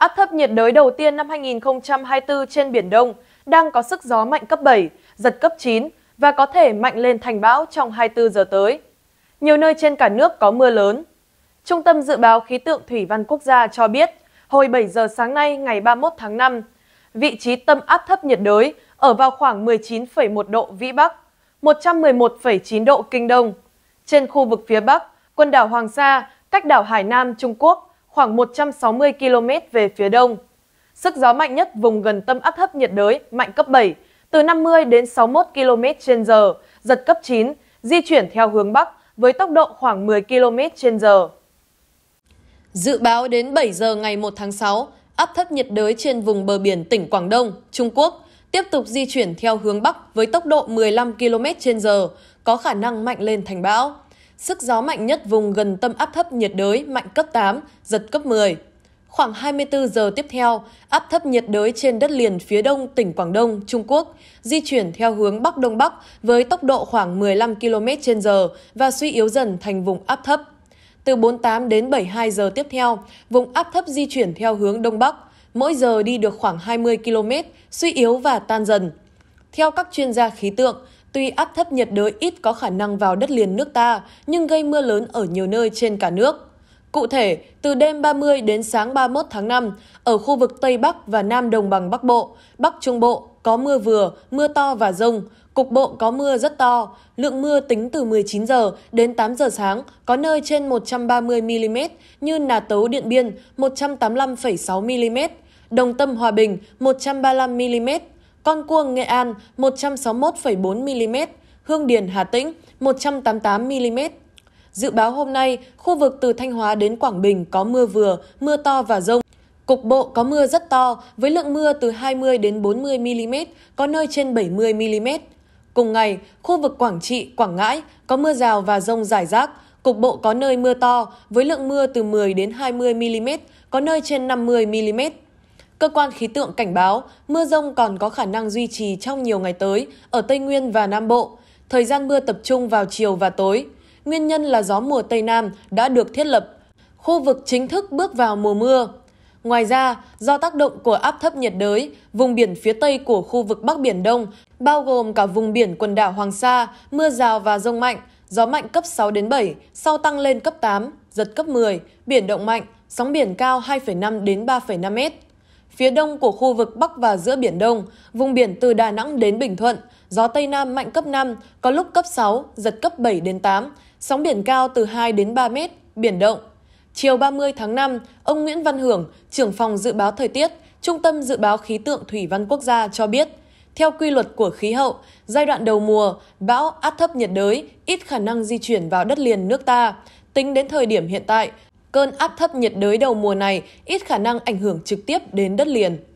Áp thấp nhiệt đới đầu tiên năm 2024 trên Biển Đông đang có sức gió mạnh cấp 7, giật cấp 9 và có thể mạnh lên thành bão trong 24 giờ tới. Nhiều nơi trên cả nước có mưa lớn. Trung tâm Dự báo Khí tượng Thủy văn Quốc gia cho biết, hồi 7 giờ sáng nay ngày 31 tháng 5, vị trí tâm áp thấp nhiệt đới ở vào khoảng 19,1 độ Vĩ Bắc, 111,9 độ Kinh Đông. Trên khu vực phía Bắc, quần đảo Hoàng Sa, cách đảo Hải Nam Trung Quốc khoảng 160 km về phía đông. Sức gió mạnh nhất vùng gần tâm áp thấp nhiệt đới mạnh cấp 7, từ 50 đến 61 km h giật cấp 9, di chuyển theo hướng Bắc với tốc độ khoảng 10 km h Dự báo đến 7 giờ ngày 1 tháng 6, áp thấp nhiệt đới trên vùng bờ biển tỉnh Quảng Đông, Trung Quốc tiếp tục di chuyển theo hướng Bắc với tốc độ 15 km h có khả năng mạnh lên thành bão. Sức gió mạnh nhất vùng gần tâm áp thấp nhiệt đới mạnh cấp 8, giật cấp 10. Khoảng 24 giờ tiếp theo, áp thấp nhiệt đới trên đất liền phía đông tỉnh Quảng Đông, Trung Quốc, di chuyển theo hướng Bắc Đông Bắc với tốc độ khoảng 15 km h và suy yếu dần thành vùng áp thấp. Từ 48 đến 72 giờ tiếp theo, vùng áp thấp di chuyển theo hướng Đông Bắc, mỗi giờ đi được khoảng 20 km, suy yếu và tan dần. Theo các chuyên gia khí tượng, Tuy áp thấp nhiệt đới ít có khả năng vào đất liền nước ta, nhưng gây mưa lớn ở nhiều nơi trên cả nước. Cụ thể, từ đêm 30 đến sáng 31 tháng 5, ở khu vực Tây Bắc và Nam Đồng bằng Bắc Bộ, Bắc Trung Bộ có mưa vừa, mưa to và rông, cục bộ có mưa rất to, lượng mưa tính từ 19 giờ đến 8 giờ sáng, có nơi trên 130 mm như Nà Tấu Điện Biên 185,6 mm, Đồng Tâm Hòa Bình 135 mm, con Cuông Nghệ An 161,4 mm, Hương Điền Hà Tĩnh 188 mm. Dự báo hôm nay, khu vực từ Thanh Hóa đến Quảng Bình có mưa vừa, mưa to và rông. Cục bộ có mưa rất to, với lượng mưa từ 20 đến 40 mm, có nơi trên 70 mm. Cùng ngày, khu vực Quảng Trị, Quảng Ngãi có mưa rào và rông rải rác, cục bộ có nơi mưa to, với lượng mưa từ 10 đến 20 mm, có nơi trên 50 mm. Cơ quan khí tượng cảnh báo mưa rông còn có khả năng duy trì trong nhiều ngày tới ở Tây Nguyên và Nam Bộ. Thời gian mưa tập trung vào chiều và tối. Nguyên nhân là gió mùa Tây Nam đã được thiết lập. Khu vực chính thức bước vào mùa mưa. Ngoài ra, do tác động của áp thấp nhiệt đới, vùng biển phía Tây của khu vực Bắc Biển Đông, bao gồm cả vùng biển quần đảo Hoàng Sa, mưa rào và rông mạnh, gió mạnh cấp 6 đến 7, sau tăng lên cấp 8, giật cấp 10, biển động mạnh, sóng biển cao 2,5 đến 3,5 mét. Phía đông của khu vực Bắc và giữa Biển Đông, vùng biển từ Đà Nẵng đến Bình Thuận, gió Tây Nam mạnh cấp 5, có lúc cấp 6, giật cấp 7 đến 8, sóng biển cao từ 2 đến 3 mét, biển động. Chiều 30 tháng 5, ông Nguyễn Văn Hưởng, trưởng phòng dự báo thời tiết, Trung tâm Dự báo Khí tượng Thủy văn Quốc gia cho biết, theo quy luật của khí hậu, giai đoạn đầu mùa, bão áp thấp nhiệt đới ít khả năng di chuyển vào đất liền nước ta. Tính đến thời điểm hiện tại, cơn áp thấp nhiệt đới đầu mùa này ít khả năng ảnh hưởng trực tiếp đến đất liền